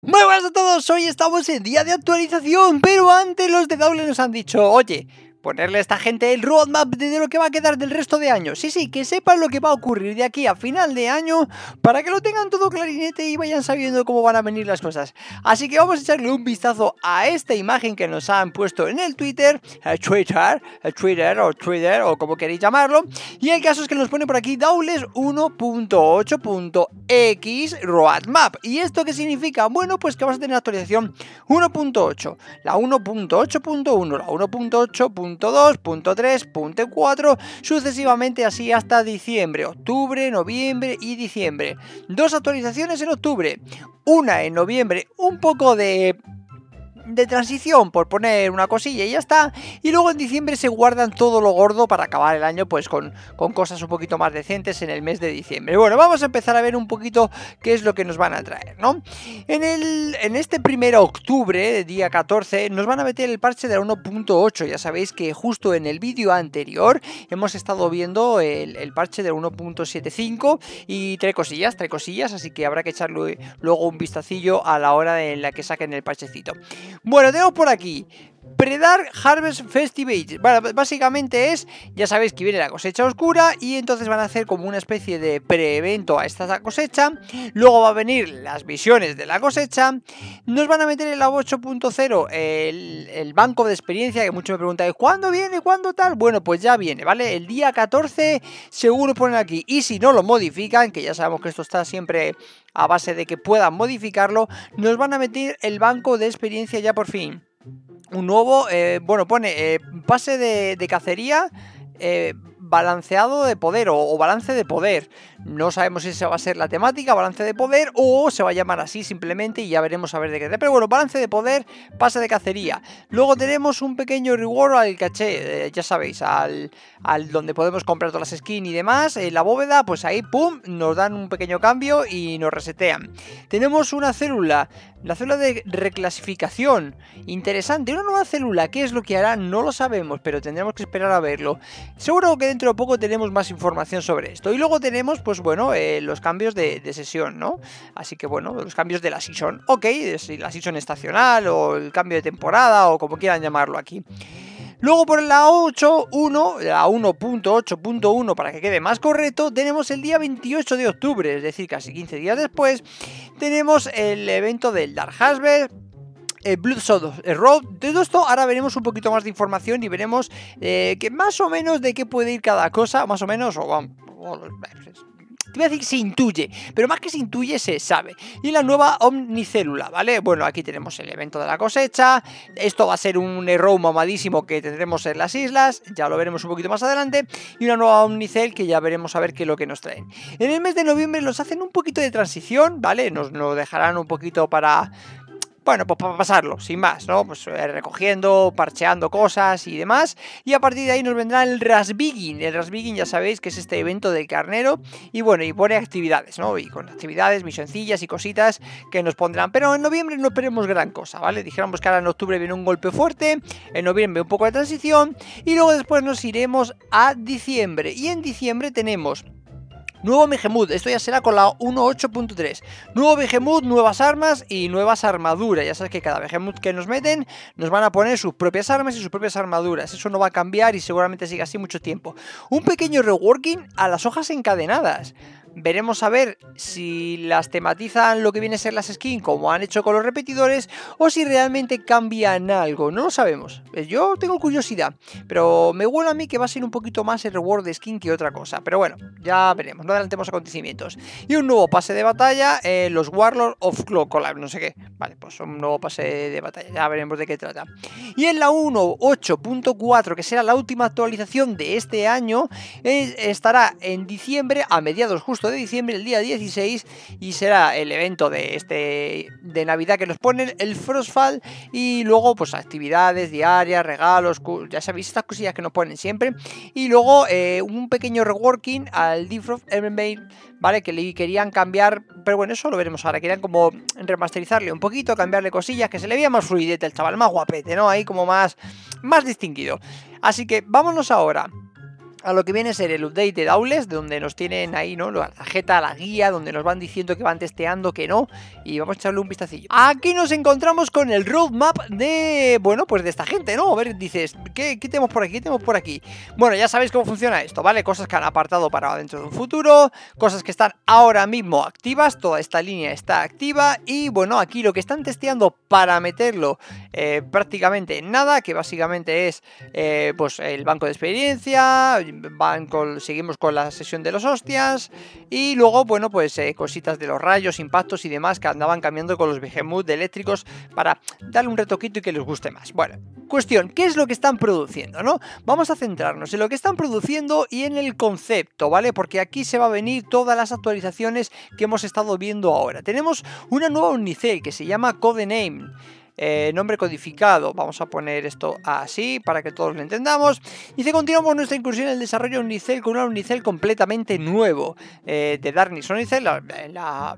Muy buenas a todos, hoy estamos en día de actualización, pero antes los de Double nos han dicho, oye, ponerle a esta gente el roadmap de lo que va a quedar del resto de año. Sí, sí, que sepan lo que va a ocurrir de aquí a final de año para que lo tengan todo clarinete y vayan sabiendo cómo van a venir las cosas. Así que vamos a echarle un vistazo a esta imagen que nos han puesto en el Twitter, eh, Twitter, eh, Twitter o Twitter o como queréis llamarlo. Y el caso es que nos pone por aquí Daules 1.8.x roadmap. ¿Y esto qué significa? Bueno, pues que vamos a tener actualización 1.8, la 1.8.1, la 1.8.1 punto 2, punto 3, punto 4, sucesivamente así hasta diciembre, octubre, noviembre y diciembre. Dos actualizaciones en octubre, una en noviembre, un poco de de transición por poner una cosilla y ya está. Y luego en diciembre se guardan todo lo gordo para acabar el año pues con, con cosas un poquito más decentes en el mes de diciembre. Bueno, vamos a empezar a ver un poquito qué es lo que nos van a traer, ¿no? En, el, en este primer octubre, día 14, nos van a meter el parche de 1.8. Ya sabéis que justo en el vídeo anterior hemos estado viendo el, parche de 1.75 y tres cosillas, tres cosillas, así que habrá que echarle luego un vistacillo a la hora en la que saquen el parchecito. Bueno, tenemos por aquí Predar Harvest Festival. básicamente es, ya sabéis que viene la cosecha oscura y entonces van a hacer como una especie de pre-evento a esta cosecha. Luego va a venir las visiones de la cosecha. Nos van a meter en la 8.0 el, el, banco de experiencia que muchos me preguntáis, ¿cuándo viene? ¿Cuándo tal? Bueno, pues ya viene, ¿vale? El día 14 seguro ponen aquí. Y si no lo modifican, que ya sabemos que esto está siempre a base de que puedan modificarlo, nos van a meter el banco de experiencia ya por fin un nuevo, eh, bueno, pone eh, pase de, cacería eh, balanceado de poder o, balance de poder. No sabemos si esa va a ser la temática, balance de poder, o se va a llamar así simplemente y ya veremos a ver de qué. Pero bueno, balance de poder, pase de cacería. Luego tenemos un pequeño reward al caché, ya sabéis, al, al, donde podemos comprar todas las skins y demás. En la bóveda, pues ahí, pum, nos dan un pequeño cambio y nos resetean. Tenemos una célula la célula de reclasificación. Interesante. Una nueva célula. ¿Qué es lo que hará? No lo sabemos, pero tendremos que esperar a verlo. Seguro que dentro de poco tenemos más información sobre esto. Y luego tenemos, pues bueno, eh, los cambios de, sesión, ¿no? Así que bueno, los cambios de la season. Ok, la season estacional o el cambio de temporada o como quieran llamarlo aquí. Luego por la 8.1, la 1.8.1 para que quede más correcto, tenemos el día 28 de octubre, es decir, casi 15 días después, tenemos el evento del Dark Hasber, el Blood Road. De todo esto ahora veremos un poquito más de información y veremos eh, que más o menos de qué puede ir cada cosa, más o menos, o vamos, voy a decir se intuye, pero más que se intuye, se sabe. Y la nueva omnicélula, ¿vale? Bueno, aquí tenemos el evento de la cosecha. Esto va a ser un error mamadísimo que tendremos en las islas. Ya lo veremos un poquito más adelante. Y una nueva omnicel que ya veremos a ver qué es lo que nos traen. En el mes de noviembre los hacen un poquito de transición, ¿vale? Nos lo dejarán un poquito para bueno, pues para pasarlo, sin más, ¿no? Pues eh, recogiendo, parcheando cosas y demás. Y a partir de ahí nos vendrá el Rasbigin. El Rasbigin ya sabéis que es este evento del carnero. Y bueno, y pone actividades, ¿no? Y con actividades, misioncillas y cositas que nos pondrán. Pero en noviembre no esperemos gran cosa, ¿vale? Dijéramos que ahora en octubre viene un golpe fuerte, en noviembre un poco de transición. Y luego después nos iremos a diciembre. Y en diciembre tenemos Nuevo Behemoth, esto ya será con la 1.8.3. Nuevo Behemoth, nuevas armas y nuevas armaduras. Ya sabes que cada Behemoth que nos meten nos van a poner sus propias armas y sus propias armaduras. Eso no va a cambiar y seguramente siga así mucho tiempo. Un pequeño reworking a las hojas encadenadas. Veremos a ver si las tematizan lo que viene a ser las skins como han hecho con los repetidores o si realmente cambian algo. No lo sabemos. Eh, yo tengo curiosidad, pero me huele a mí que va a ser un poquito más el reward de skin que otra cosa. Pero bueno, ya veremos adelante adelantemos acontecimientos. Y un nuevo pase de batalla, eh, los Warlords of Clock Collab, no sé qué. Vale, pues un nuevo pase de batalla, ya veremos de qué trata. Y en la 1.8.4, que será la última actualización de este año, estará en diciembre, a mediados justo de diciembre, el día 16, y será el evento de este de Navidad que nos ponen, el Frostfall, y luego pues actividades diarias, regalos, ya sabéis, estas cosillas que nos ponen siempre. Y luego eh, un pequeño reworking al Deep ¿vale? Que le querían cambiar, pero bueno, eso lo veremos ahora. Querían como remasterizarle un poquito, cambiarle cosillas, que se le veía más fluidete el chaval, más guapete, ¿no? Ahí como más, más distinguido. Así que vámonos ahora a lo que viene a ser el update de de donde nos tienen ahí, ¿no? La tarjeta, la guía, donde nos van diciendo que van testeando, que no, y vamos a echarle un vistacillo. Aquí nos encontramos con el roadmap de, bueno, pues de esta gente, ¿no? A ver, dices, ¿qué, qué tenemos por aquí? ¿Qué tenemos por aquí? Bueno, ya sabéis cómo funciona esto, ¿vale? Cosas que han apartado para dentro de un futuro, cosas que están ahora mismo activas, toda esta línea está activa, y bueno, aquí lo que están testeando para meterlo eh, prácticamente en nada, que básicamente es, eh, pues, el banco de experiencia, seguimos con la sesión de los hostias y luego, bueno, pues eh, cositas de los rayos, impactos y demás que andaban cambiando con los behemoth eléctricos para darle un retoquito y que les guste más. Bueno, cuestión, ¿qué es lo que están produciendo, no? Vamos a centrarnos en lo que están produciendo y en el concepto, ¿vale? Porque aquí se va a venir todas las actualizaciones que hemos estado viendo ahora. Tenemos una nueva Unicel que se llama Codename eh, nombre codificado. Vamos a poner esto así para que todos lo entendamos. Dice, continuamos nuestra incursión en el desarrollo de Unicel con un Unicel completamente nuevo eh, de Darkness Unicel, la,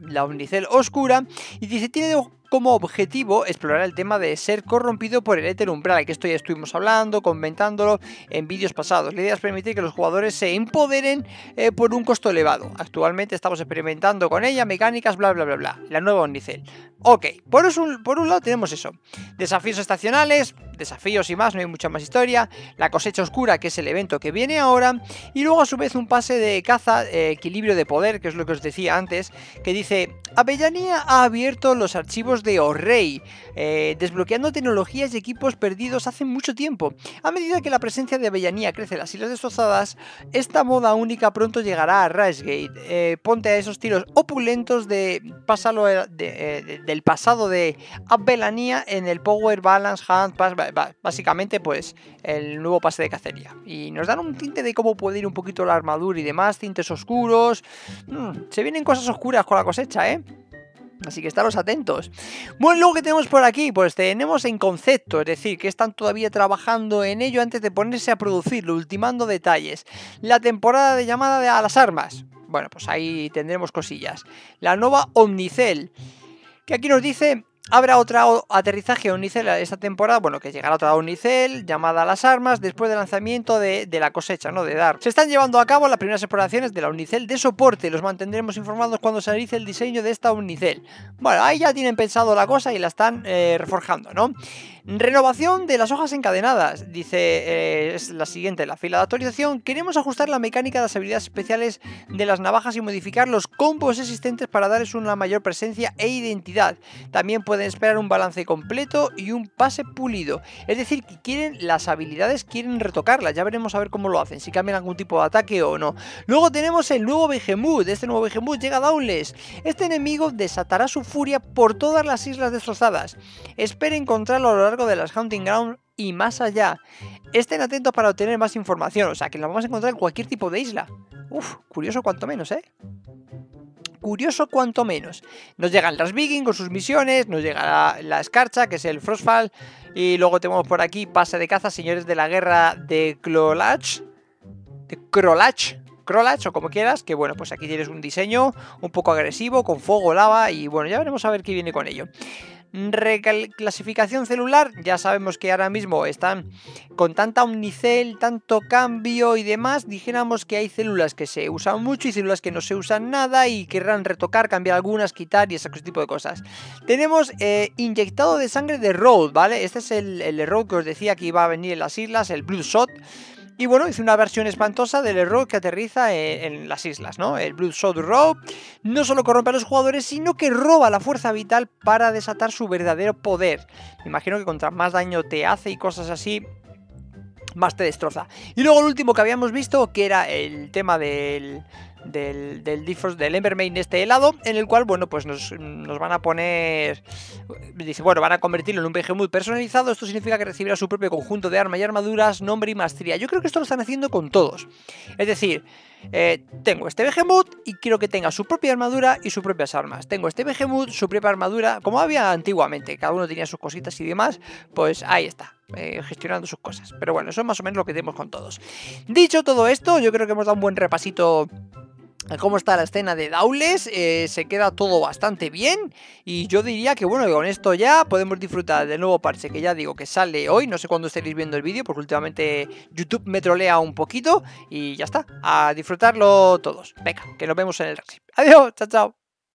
la, oscura. Y dice, tiene como objetivo explorar el tema de ser corrompido por el éter umbral, que esto ya estuvimos hablando, comentándolo en vídeos pasados. La idea es permitir que los jugadores se empoderen eh, por un costo elevado. Actualmente estamos experimentando con ella mecánicas, bla, bla, bla, bla. La nueva Omnicel. Ok, por un, por un lado tenemos eso. Desafíos estacionales, desafíos y más, no hay mucha más historia, la cosecha oscura, que es el evento que viene ahora, y luego a su vez un pase de caza, eh, equilibrio de poder, que es lo que os decía antes, que dice, Avellanía ha abierto los archivos de Orrey, eh, desbloqueando tecnologías y equipos perdidos hace mucho tiempo. A medida que la presencia de Avellanía crece en las Islas Destrozadas, esta moda única pronto llegará a Risegate eh, ponte a esos tiros opulentos de, pásalo del pasado de Avellanía en el Power Balance Hand Pass básicamente pues el nuevo pase de cacería. Y nos dan un tinte de cómo puede ir un poquito la armadura y demás, tintes oscuros. Mm, se vienen cosas oscuras con la cosecha, ¿eh? Así que estaros atentos. Bueno, luego que tenemos por aquí, pues tenemos en concepto, es decir, que están todavía trabajando en ello antes de ponerse a producirlo, ultimando detalles. La temporada de llamada de a las armas. Bueno, pues ahí tendremos cosillas. La nueva Omnicel. Que aquí nos dice Habrá otro aterrizaje Unicel esta temporada, bueno, que llegará otra Unicel, llamada a las armas, después del lanzamiento de, la cosecha, ¿no? De DAR. Se están llevando a cabo las primeras exploraciones de la Unicel de soporte, los mantendremos informados cuando se realice el diseño de esta Unicel. Bueno, ahí ya tienen pensado la cosa y la están eh, reforjando, ¿no? Renovación de las hojas encadenadas, dice, eh, es la siguiente, la fila de actualización, queremos ajustar la mecánica de las habilidades especiales de las navajas y modificar los combos existentes para darles una mayor presencia e identidad. También puede esperar un balance completo y un pase pulido. Es decir, que quieren las habilidades, quieren retocarlas. Ya veremos a ver cómo lo hacen, si cambian algún tipo de ataque o no. Luego tenemos el nuevo Behemoth. Este nuevo Behemoth llega a Dauntless. Este enemigo desatará su furia por todas las islas destrozadas. Espere encontrarlo a lo largo de las Hunting Grounds y más allá. Estén atentos para obtener más información, o sea que la vamos a encontrar en cualquier tipo de isla. Uf, curioso cuanto menos, ¿eh? curioso cuanto menos. Nos llegan las vikingos con sus mm. misiones, nos llega la, escarcha, que es el Frostfall, y luego tenemos por aquí pase de caza, señores de la guerra de Krolach De Crolach, rola o como quieras, que bueno, pues aquí tienes un diseño un poco agresivo, con fuego, lava y bueno, ya veremos a ver qué viene con ello. Reclasificación celular, ya sabemos que ahora mismo están con tanta omnicel, tanto cambio y demás, dijéramos que hay células que se usan mucho y células que no se usan nada y querrán retocar, cambiar algunas, quitar y ese tipo de cosas. Tenemos eh, inyectado de sangre de Road, ¿vale? Este es el, el que os decía que iba a venir en las islas, el blue Shot. Y bueno, es una versión espantosa del error que aterriza e, en, las islas, ¿no? El Blue Sword rope no solo corrompe a los jugadores, sino que roba la fuerza vital para desatar su verdadero poder. Me imagino que contra más daño te hace y cosas así, más te destroza. Y luego el último que habíamos visto, que era el tema del del, del del Embermain este helado, en el cual, bueno, pues nos, van a poner. Dice, bueno, van a convertirlo en un Behemoth personalizado. Esto significa que recibirá su propio conjunto de armas y armaduras, nombre y maestría. Yo creo que esto lo están haciendo con todos. Es decir, eh, tengo este Behemoth y quiero que tenga su propia armadura y sus propias armas. Tengo este Behemoth, su propia armadura, como había antiguamente, cada uno tenía sus cositas y demás, pues ahí está. Eh, gestionando sus cosas. Pero bueno, eso es más o menos lo que tenemos con todos. Dicho todo esto, yo creo que hemos dado un buen repasito cómo está la escena de Daules, eh, se queda todo bastante bien y yo diría que bueno, con esto ya podemos disfrutar del nuevo parche que ya digo que sale hoy, no sé cuándo estaréis viendo el vídeo porque últimamente YouTube me trolea un poquito y ya está, a disfrutarlo todos. Venga, que nos vemos en el Adiós, chao, chao.